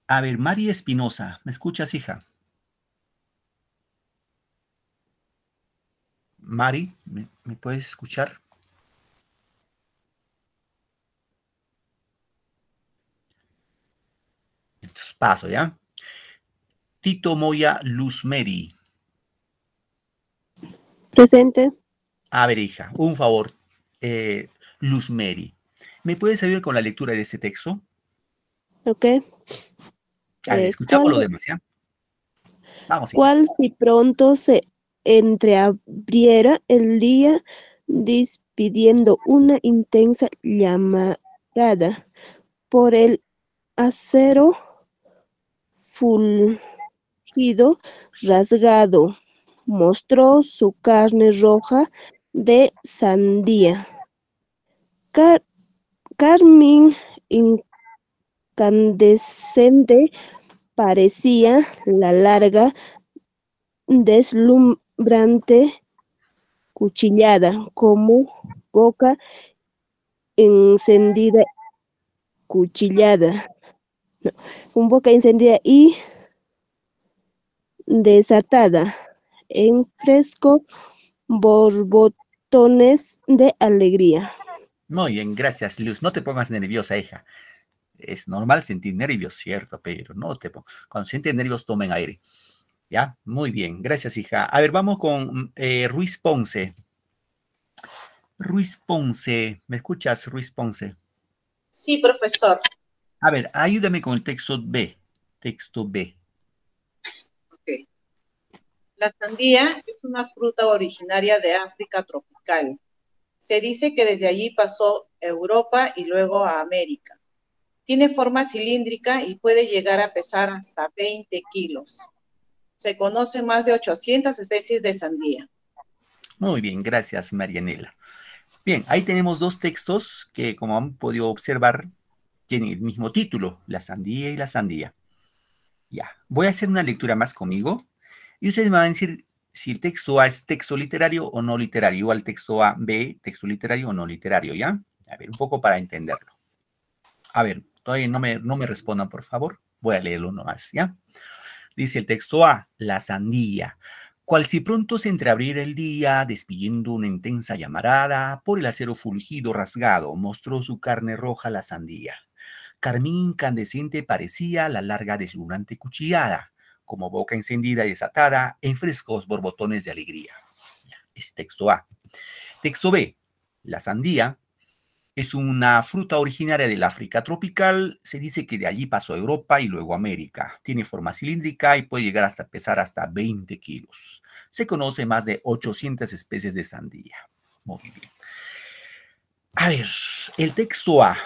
A ver, María Espinosa, ¿me escuchas, hija? Mari. ¿Me, puedes escuchar? Entonces paso, ¿ya? Tito Moya Luzmeri. Presente. A ver, hija, un favor. Eh, Luzmeri, ¿me puedes ayudar con la lectura de este texto? Ok. A ver, eh, escuchamos lo demás, ¿ya? Vamos. ¿Cuál si pronto se entreabriera el día despidiendo una intensa llamada por el acero fulgido rasgado. Mostró su carne roja de sandía. carmín Carmen incandescente parecía la larga deslum cuchillada, como boca encendida, cuchillada, un boca encendida y desatada, en fresco, borbotones de alegría. Muy bien, gracias Luz, no te pongas nerviosa, hija. Es normal sentir nervios, cierto, pero no te pongas. Cuando sientes nervios, tomen aire. Ya, muy bien. Gracias, hija. A ver, vamos con mm, eh, Ruiz Ponce. Ruiz Ponce, ¿me escuchas, Ruiz Ponce? Sí, profesor. A ver, ayúdame con el texto B. Texto B. Ok. La sandía es una fruta originaria de África tropical. Se dice que desde allí pasó a Europa y luego a América. Tiene forma cilíndrica y puede llegar a pesar hasta 20 kilos se conocen más de 800 especies de sandía. Muy bien, gracias Marianela. Bien, ahí tenemos dos textos que, como han podido observar, tienen el mismo título, La sandía y la sandía. Ya, voy a hacer una lectura más conmigo y ustedes me van a decir si el texto A es texto literario o no literario, igual el texto A, B, texto literario o no literario, ¿ya? A ver, un poco para entenderlo. A ver, todavía no no me respondan, por favor. Voy a leerlo nomás, ¿ya? Dice el texto A, la sandía. Cual si pronto se entreabriera el día, despidiendo una intensa llamarada, por el acero fulgido rasgado, mostró su carne roja la sandía. Carmín incandescente parecía la larga deslumbrante cuchillada, como boca encendida y desatada en frescos borbotones de alegría. Es texto A. Texto B. La sandía es una fruta originaria del África tropical. Se dice que de allí pasó a Europa y luego a América. Tiene forma cilíndrica y puede llegar hasta pesar hasta 20 kilos. Se conoce más de 800 especies de sandía. Muy bien. A ver, el texto A.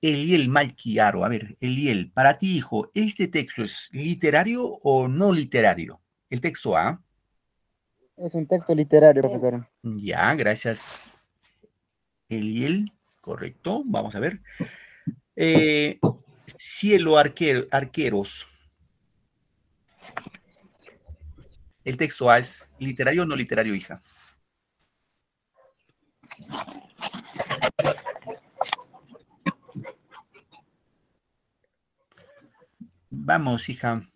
Eliel Malquiaro. A ver, Eliel, para ti, hijo, ¿este texto es literario o no literario? El texto A. Es un texto literario, profesor. Ya, gracias. Eliel, correcto, vamos a ver. Eh, cielo arqueros. El texto A es literario o no literario, hija. Vamos, hija.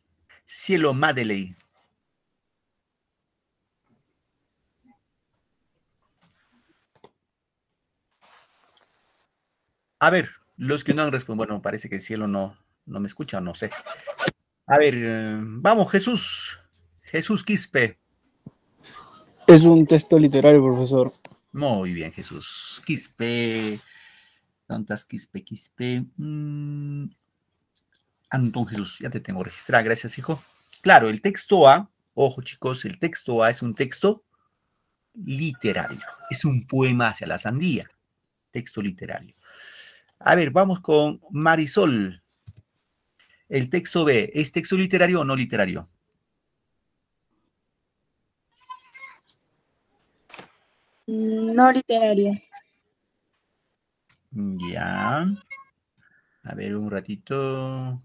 Cielo Madeley. A ver, los que no han respondido, bueno, parece que el cielo no, no me escucha, no sé. A ver, eh, vamos, Jesús. Jesús Quispe. Es un texto literario, profesor. Muy bien, Jesús. Quispe. Tantas Quispe, Quispe. Mm. Ah, Jesús, ya te tengo registrado, gracias, hijo. Claro, el texto A, ojo chicos, el texto A es un texto literario, es un poema hacia la sandía, texto literario. A ver, vamos con Marisol. El texto B, ¿es texto literario o no literario? No literario. Ya. A ver, un ratito.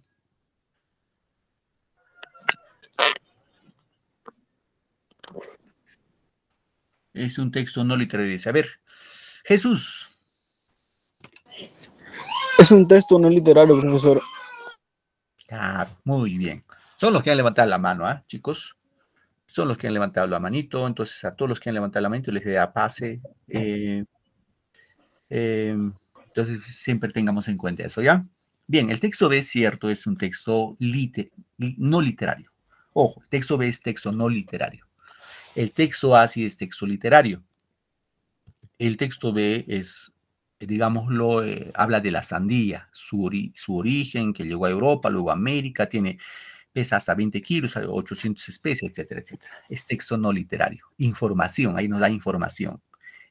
Es un texto no literario. A ver, Jesús. Es un texto no literario, profesor. Claro, muy bien. Son los que han levantado la mano, ¿ah, chicos? Son los que han levantado la manito. Entonces, a todos los que han levantado la manito les da pase. Eh, eh, entonces, siempre tengamos en cuenta eso, ¿ya? Bien, el texto B, cierto, es un texto no literario. Ojo, el texto B es texto no literario. El texto A sí es texto literario. El texto B es eh, digámoslo, eh, habla de la sandía, su, su, origen, que llegó a Europa, luego a América, tiene, pesa hasta 20 kilos, 800 especies, etcétera, etcétera. Es texto no literario. Información, ahí nos da información.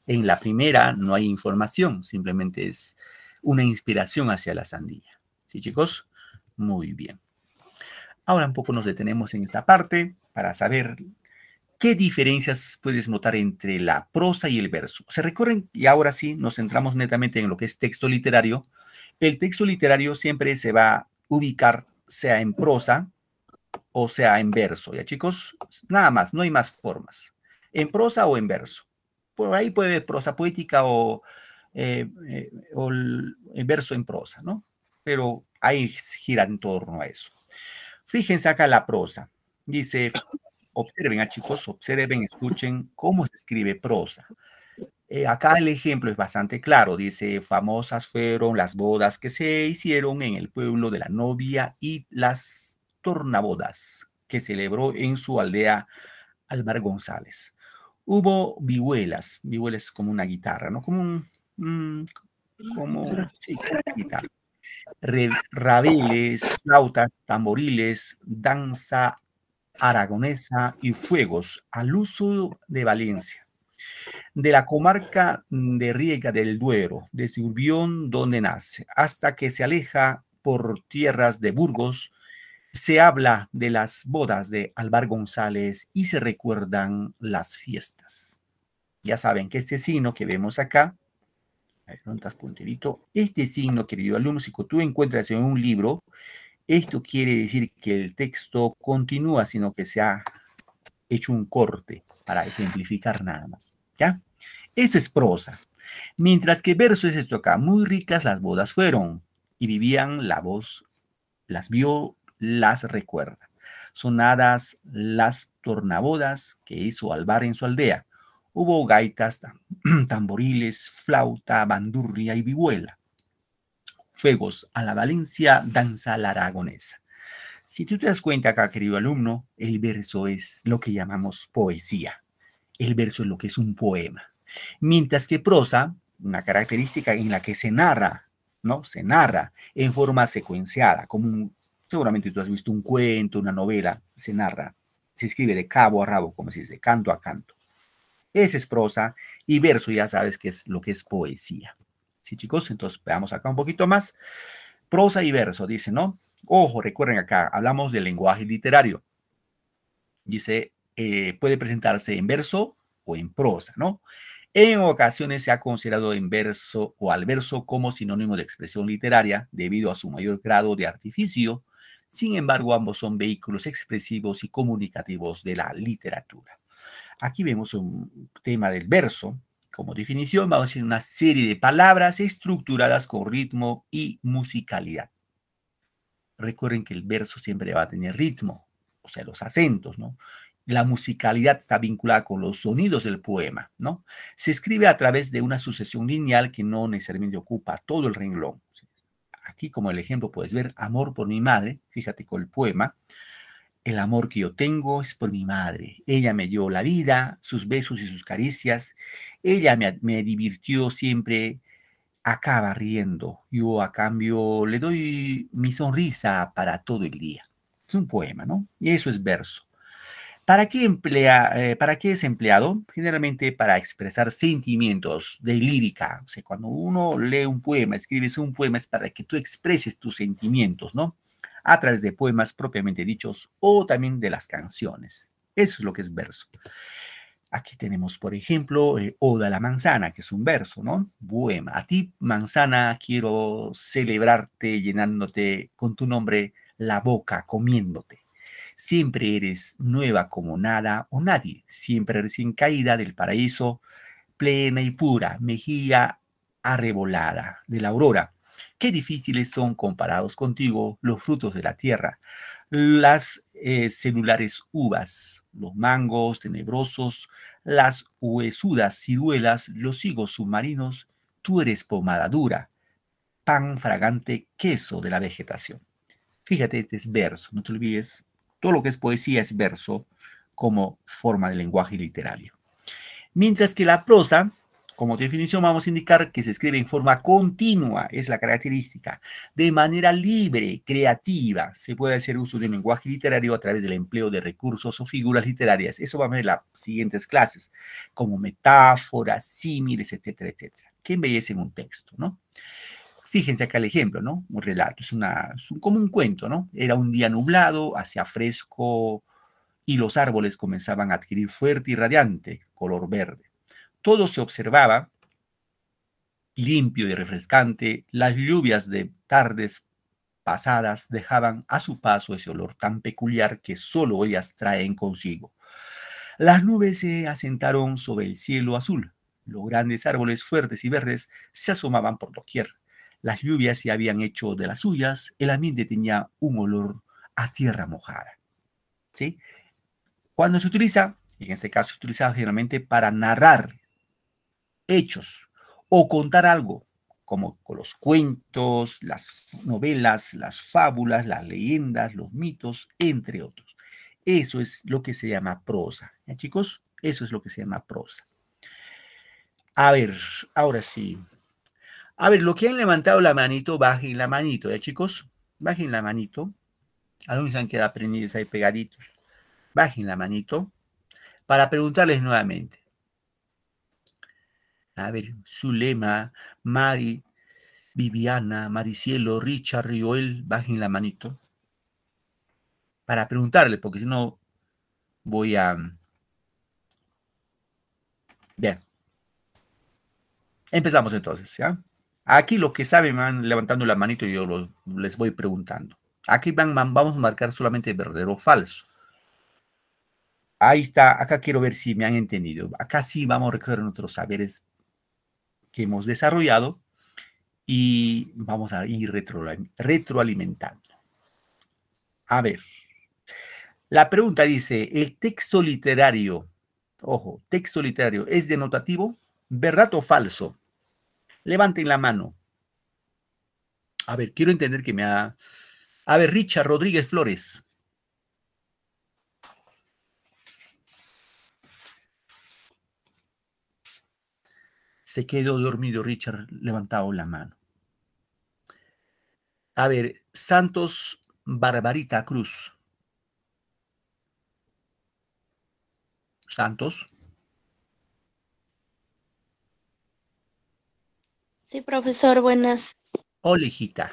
En la primera no hay información, simplemente es una inspiración hacia la sandía. ¿Sí, chicos? Muy bien. Ahora un poco nos detenemos en esta parte para saber ¿Qué diferencias puedes notar entre la prosa y el verso? Se recorren, y ahora sí, nos centramos netamente en lo que es texto literario. El texto literario siempre se va a ubicar sea en prosa o sea en verso. Ya chicos, nada más, no hay más formas. En prosa o en verso. Por ahí puede haber prosa poética o, eh, eh, verso en prosa, ¿no? Pero ahí gira en torno a eso. Fíjense acá la prosa. Dice, observen a ah, chicos, observen, escuchen cómo se escribe prosa. Eh, acá el ejemplo es bastante claro. Dice, famosas fueron las bodas que se hicieron en el pueblo de la novia y las tornabodas que celebró en su aldea alvar González. Hubo vihuelas, vihuelas como una guitarra, ¿no? Como un... Mm, como, sí, como una guitarra rabeles, flautas, tamboriles, danza aragonesa y fuegos al uso de Valencia, de la comarca de Riega del Duero, de Urbión donde nace, hasta que se aleja por tierras de Burgos, se habla de las bodas de Alvar González y se recuerdan las fiestas. Ya saben que este signo que vemos acá, Este signo, querido alumno, si tú encuentras en un libro, esto quiere decir que el texto continúa, sino que se ha hecho un corte para ejemplificar nada más. ¿Ya? Esto es prosa. Mientras que versos, es esto acá. Muy ricas las bodas fueron y vivían la voz, las vio, las recuerda. Sonadas las tornabodas que hizo Alvar en su aldea. Hubo gaitas, tamboriles, flauta, bandurria y vihuela fuegos a la Valencia danza la aragonesa. Si tú te das cuenta acá, querido alumno, el verso es lo que llamamos poesía. El verso es lo que es un poema. Mientras que prosa, una característica en la que se narra, ¿no? Se narra en forma secuenciada, como seguramente tú has visto un cuento, una novela, se narra, se escribe de cabo a rabo, como si es de canto a canto. Esa es prosa y verso, ya sabes que es lo que es poesía chicos, entonces veamos acá un poquito más. Prosa y verso, dice, ¿no? Ojo, recuerden acá, hablamos del lenguaje literario. Dice, eh, puede presentarse en verso o en prosa, ¿no? En ocasiones se ha considerado en verso o al verso como sinónimo de expresión literaria debido a su mayor grado de artificio. Sin embargo, ambos son vehículos expresivos y comunicativos de la literatura. Aquí vemos un tema del verso, como definición, vamos a decir una serie de palabras estructuradas con ritmo y musicalidad. Recuerden que el verso siempre va a tener ritmo, o sea, los acentos, ¿no? La musicalidad está vinculada con los sonidos del poema, ¿no? Se escribe a través de una sucesión lineal que no necesariamente ocupa todo el renglón. Aquí, como el ejemplo, puedes ver Amor por mi madre, fíjate con el poema, el amor que yo tengo es por mi madre. Ella me dio la vida, sus besos y sus caricias. Ella me, divirtió siempre acaba riendo. Yo a cambio le doy mi sonrisa para todo el día. Es un poema, ¿no? Y eso es verso. ¿Para qué, emplea, eh, ¿Para qué es empleado? Generalmente para expresar sentimientos de lírica. O sea, cuando uno lee un poema, escribes un poema, es para que tú expreses tus sentimientos, ¿no? a través de poemas propiamente dichos o también de las canciones. Eso es lo que es verso. Aquí tenemos, por ejemplo, eh, Oda la manzana, que es un verso, ¿no? Buena. A ti, manzana, quiero celebrarte llenándote con tu nombre la boca, comiéndote. Siempre eres nueva como nada o nadie. Siempre recién caída del paraíso, plena y pura, mejilla arrebolada de la aurora qué difíciles son comparados contigo los frutos de la tierra, las eh, celulares uvas, los mangos tenebrosos, las huesudas ciruelas, los higos submarinos, tú eres pomada dura, pan fragante, queso de la vegetación. Fíjate, este es verso, no te olvides, todo lo que es poesía es verso como forma de lenguaje literario. Mientras que la prosa como definición vamos a indicar que se escribe en forma continua, es la característica, de manera libre, creativa. Se puede hacer uso de lenguaje literario a través del empleo de recursos o figuras literarias. Eso va a ver las siguientes clases, como metáforas, símiles, etcétera, etcétera, que embellecen un texto, ¿no? Fíjense acá el ejemplo, ¿no? Un relato, es, un, como un cuento, ¿no? Era un día nublado, hacía fresco y los árboles comenzaban a adquirir fuerte y radiante color verde todo se observaba limpio y refrescante, las lluvias de tardes pasadas dejaban a su paso ese olor tan peculiar que solo ellas traen consigo. Las nubes se asentaron sobre el cielo azul, los grandes árboles fuertes y verdes se asomaban por doquier. Las lluvias se habían hecho de las suyas, el ambiente tenía un olor a tierra mojada. Cuando se utiliza, en este caso se utiliza generalmente para narrar hechos o contar algo, como con los cuentos, las novelas, las fábulas, las leyendas, los mitos, entre otros. Eso es lo que se llama prosa. ¿ya chicos? Eso es lo que se llama prosa. A ver, ahora sí. A ver, lo que han levantado la manito, bajen la manito, ¿ya chicos? Bajen la manito. Algunos han quedado prendidos ahí pegaditos. Bajen la manito para preguntarles nuevamente a ver, Zulema, Mari, Viviana, Maricielo, Richard, Rioel, bajen la manito para preguntarle, porque si no voy a... Bien. Mm, Empezamos entonces, ¿ya? Aquí los que saben van levantando la manito y yo les voy preguntando. Aquí vamos a marcar solamente verdadero o falso. Ahí está, acá quiero ver si me han entendido. Acá sí vamos a recoger nuestros saberes que hemos desarrollado y vamos a ir retroalimentando. A ver, la pregunta dice, ¿el texto literario, ojo, texto literario, es denotativo? ¿Verdad o falso? Levanten la mano. A ver, quiero entender que me ha... A ver, Richard Rodríguez Flores. se quedó dormido Richard levantado la mano. A ver, Santos Barbarita Cruz. Santos. Sí, profesor, buenas. Hola, hijita.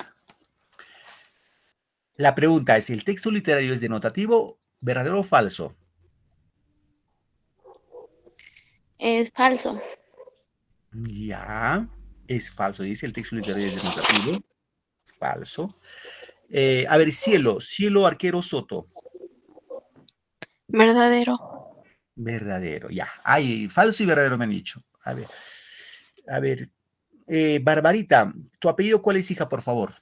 La pregunta es, ¿el texto literario es denotativo, verdadero o falso? Es falso. Ya, es falso, dice el texto literario de Falso. Eh, a ver, cielo, cielo arquero Soto. Verdadero. Verdadero, ya. Hay falso y verdadero me han dicho. A ver, a ver. Eh, Barbarita, ¿tu apellido cuál es, hija, por favor?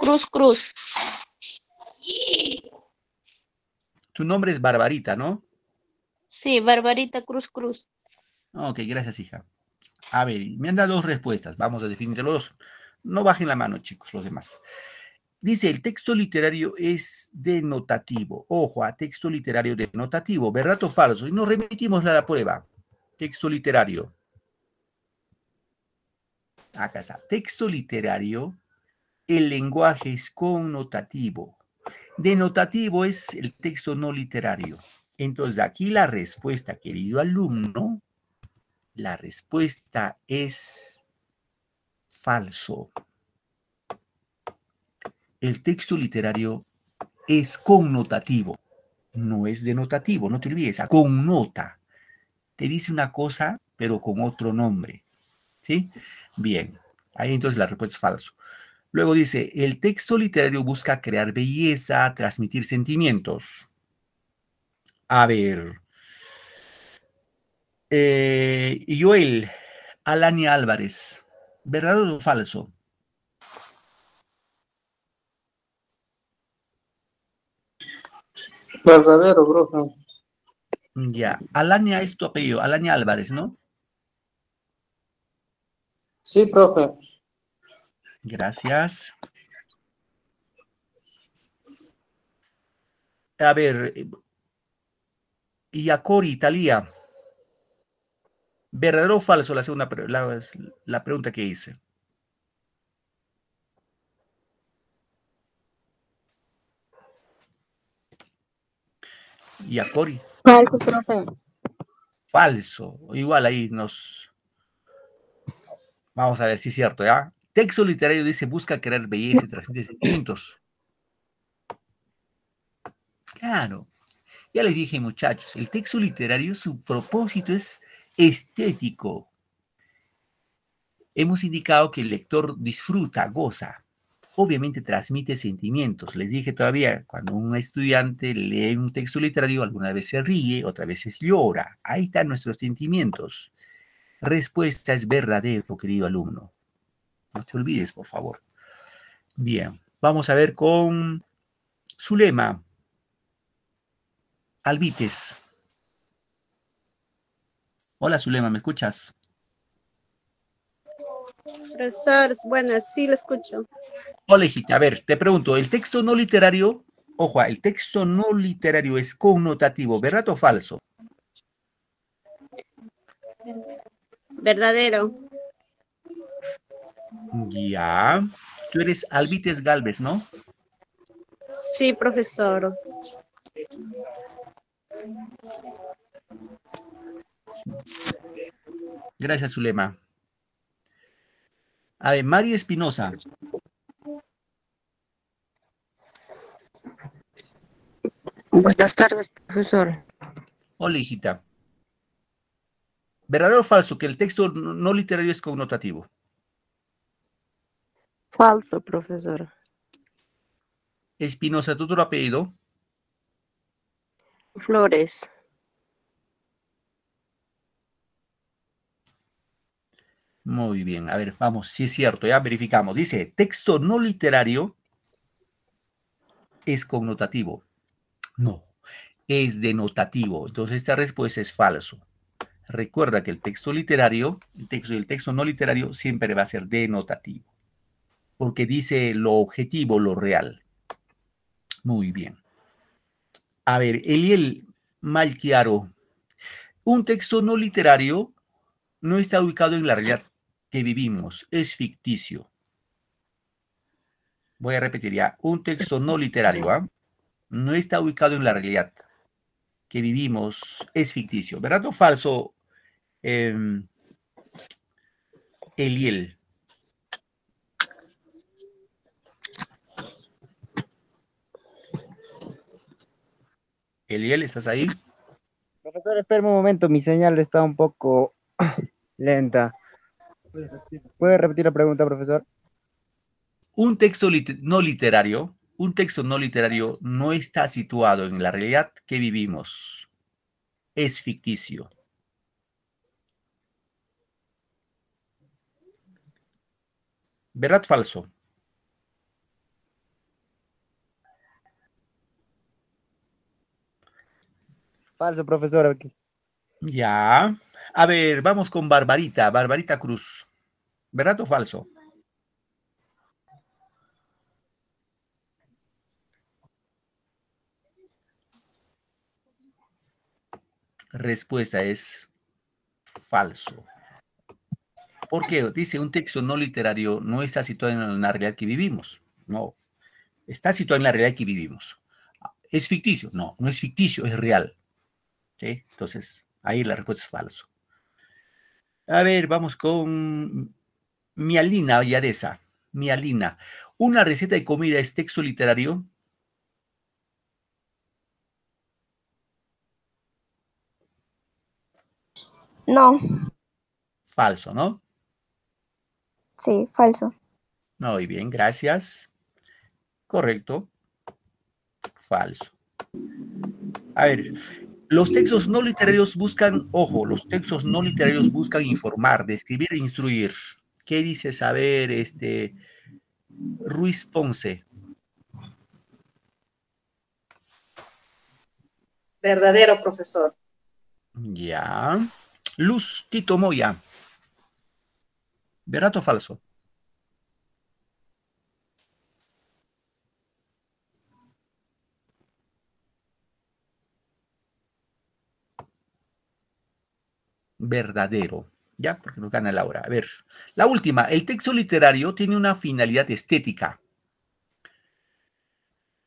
Cruz Cruz. Tu nombre es Barbarita, ¿no? Sí, Barbarita Cruz Cruz. Ok, gracias, hija. A ver, me han dado dos respuestas. Vamos a definir los dos. No bajen la mano, chicos, los demás. Dice, el texto literario es denotativo. Ojo, a texto literario denotativo, ¿verdad o falso? Y nos remitimos a la prueba. Texto literario. Acá está. Texto literario, el lenguaje es connotativo. Denotativo es el texto no literario. Entonces, aquí la respuesta, querido alumno, la respuesta es falso. El texto literario es connotativo, no es denotativo, no te olvides, connota. Te dice una cosa, pero con otro nombre. ¿Sí? Bien, ahí entonces la respuesta es falso. Luego dice, el texto literario busca crear belleza, transmitir sentimientos. A ver, eh, Joel Alania Álvarez, ¿verdadero o falso? Verdadero, profe. Ya, Alania es tu apellido, Alania Álvarez, ¿no? Sí, profe. Gracias. A ver, eh, Yacori, Talía. ¿Verdadero o falso? La segunda la, la pregunta que hice. Y a Cori. Falso, profe. Falso. Igual ahí nos. Vamos a ver si es cierto, ¿ya? Texto literario dice: busca crear belleza y transmite sentimientos. Claro. Ya les dije, muchachos, el texto literario, su propósito es estético. Hemos indicado que el lector disfruta, goza. Obviamente transmite sentimientos. Les dije todavía, cuando un estudiante lee un texto literario, alguna vez se ríe, otra vez llora. Ahí están nuestros sentimientos. Respuesta es verdadero, querido alumno. No te olvides, por favor. Bien, vamos a ver con su lema. Albites. Hola, Zulema, ¿me escuchas? Profesor, buenas, sí lo escucho. Hola, A ver, te pregunto, ¿el texto no literario, ojo, el texto no literario es connotativo, verdad o falso? Verdadero. Ya. Tú eres Albites Galvez, ¿no? Sí, profesor. Gracias, Zulema. A ver, Mari Espinosa. Buenas tardes, profesor. Hola, hijita. ¿Verdadero o falso que el texto no literario es connotativo? Falso, profesor. Espinosa, ¿tú tu apellido? Flores. Muy bien, a ver, vamos, si es cierto, ya verificamos. Dice, texto no literario es connotativo. No, es denotativo. Entonces esta respuesta es falso. Recuerda que el texto literario, el texto el texto no literario siempre va a ser denotativo, porque dice lo objetivo, lo real. Muy bien. A ver, Eliel Malquiaro, un texto no literario no está ubicado en la realidad vivimos es ficticio. Voy a repetir ya, un texto no literario, ¿ah? no está ubicado en la realidad que vivimos es ficticio. ¿Verdad o falso, em, Eliel? Eliel, ¿estás ahí? Profesor, espera un momento, mi señal está un poco lenta. ¿Puede repetir la pregunta, profesor? Un texto no literario, un texto no literario no está situado en la realidad que vivimos. Es ficticio. ¿Verdad falso? Falso, profesor. Aquí. Ya. A ver, vamos con Barbarita, Barbarita Cruz. ¿Verdad o falso? Respuesta es falso. Porque dice un texto no literario no está situado en la realidad que vivimos. No, está situado en la realidad que vivimos. ¿Es ficticio? No, no es ficticio, es real. Entonces, ahí la respuesta es falso. A ver, vamos con Mialina Villadesa. Mialina. ¿Una receta de comida es texto literario? No. Falso, ¿no? Sí, falso. Muy bien, gracias. Correcto. Falso. A ver, los textos no literarios buscan, ojo, los textos no literarios buscan informar, describir e instruir. ¿Qué dice saber este Ruiz Ponce? Verdadero, profesor. Ya. Luz Tito Moya. ¿Verato falso? verdadero. ¿Ya? Porque nos gana la hora. A ver, la última. El texto literario tiene una finalidad estética.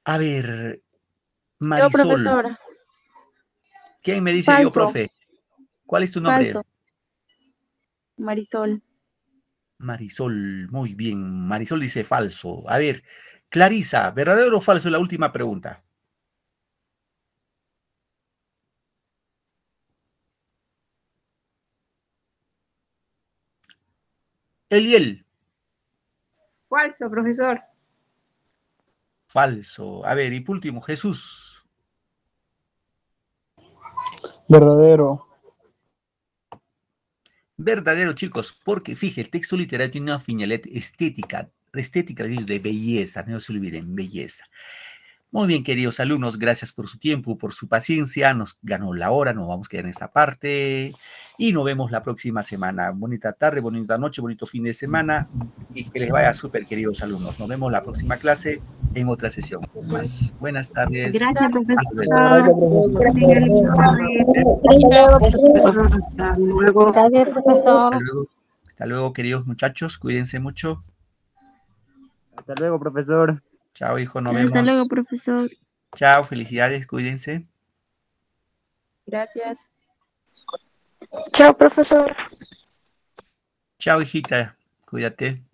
A ver, Marisol. ¿Quién me dice yo, profe? ¿Cuál es tu nombre? Marisol. Marisol, muy bien. Marisol dice falso. A ver, Clarisa, ¿verdadero o falso? La última pregunta. Eliel. Falso, profesor. Falso. A ver, y por último, Jesús. Verdadero. Verdadero, chicos, porque fíjense, el texto literal tiene una finalidad estética, estética de belleza, no se olviden, belleza. Muy bien, queridos alumnos, gracias por su tiempo, por su paciencia. Nos ganó la hora, nos vamos a quedar en esta parte y nos vemos la próxima semana. Bonita tarde, bonita noche, bonito fin de semana y que les vaya súper, queridos alumnos. Nos vemos la próxima clase en otra sesión. Más. Buenas tardes. Gracias, profesor. Gracias, profesor. Hasta luego, queridos muchachos. Cuídense mucho. Hasta luego, profesor. Chao, hijo, nos vemos. Hasta luego, profesor. Chao, felicidades, cuídense. Gracias. Chao, profesor. Chao, hijita, cuídate.